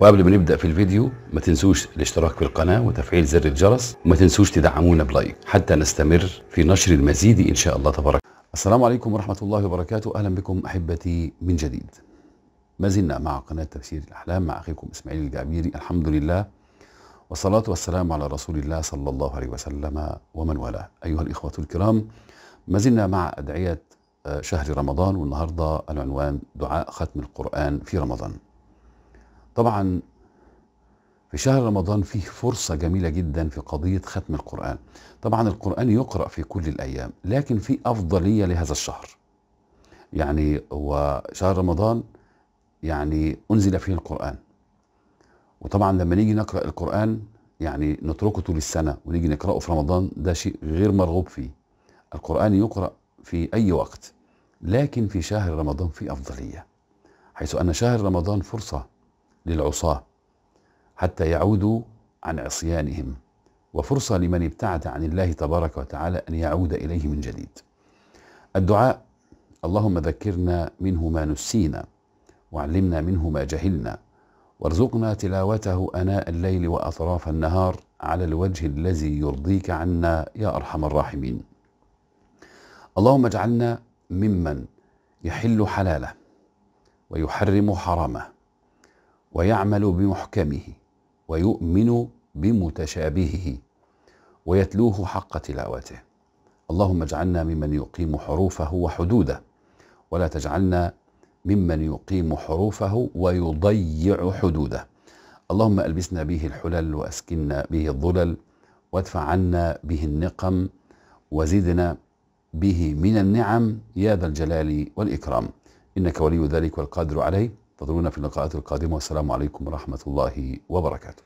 وقبل ما نبدا في الفيديو ما تنسوش الاشتراك في القناه وتفعيل زر الجرس وما تنسوش تدعمونا بلايك حتى نستمر في نشر المزيد ان شاء الله تبارك السلام عليكم ورحمه الله وبركاته اهلا بكم احبتي من جديد ما زلنا مع قناة تفسير الأحلام مع أخيكم إسماعيل الجعبيري الحمد لله والصلاة والسلام على رسول الله صلى الله عليه وسلم ومن والاه أيها الإخوة الكرام ما زلنا مع أدعية آه، شهر رمضان والنهاردة العنوان دعاء ختم القرآن في رمضان طبعا في شهر رمضان فيه فرصة جميلة جدا في قضية ختم القرآن طبعا القرآن يقرأ في كل الأيام لكن في أفضلية لهذا الشهر يعني هو شهر رمضان يعني أنزل فيه القرآن وطبعا لما نيجي نقرأ القرآن يعني نتركه طول السنة ونيجي نقرأه في رمضان ده شيء غير مرغوب فيه القرآن يقرأ في أي وقت لكن في شهر رمضان في أفضلية حيث أن شهر رمضان فرصة للعصاة حتى يعودوا عن عصيانهم وفرصة لمن ابتعد عن الله تبارك وتعالى أن يعود إليه من جديد الدعاء اللهم ذكرنا منه ما نسينا وعلمنا منه ما جهلنا وارزقنا تلاوته اناء الليل واطراف النهار على الوجه الذي يرضيك عنا يا ارحم الراحمين اللهم اجعلنا ممن يحل حلاله ويحرم حرامه ويعمل بمحكمه ويؤمن بمتشابهه ويتلوه حق تلاوته اللهم اجعلنا ممن يقيم حروفه وحدوده ولا تجعلنا ممن يقيم حروفه ويضيع حدوده اللهم ألبسنا به الحلل وأسكنا به الظلل وادفع عنا به النقم وزدنا به من النعم يا ذا الجلال والإكرام إنك ولي ذلك والقادر عليه انتظرونا في اللقاءات القادمة والسلام عليكم ورحمة الله وبركاته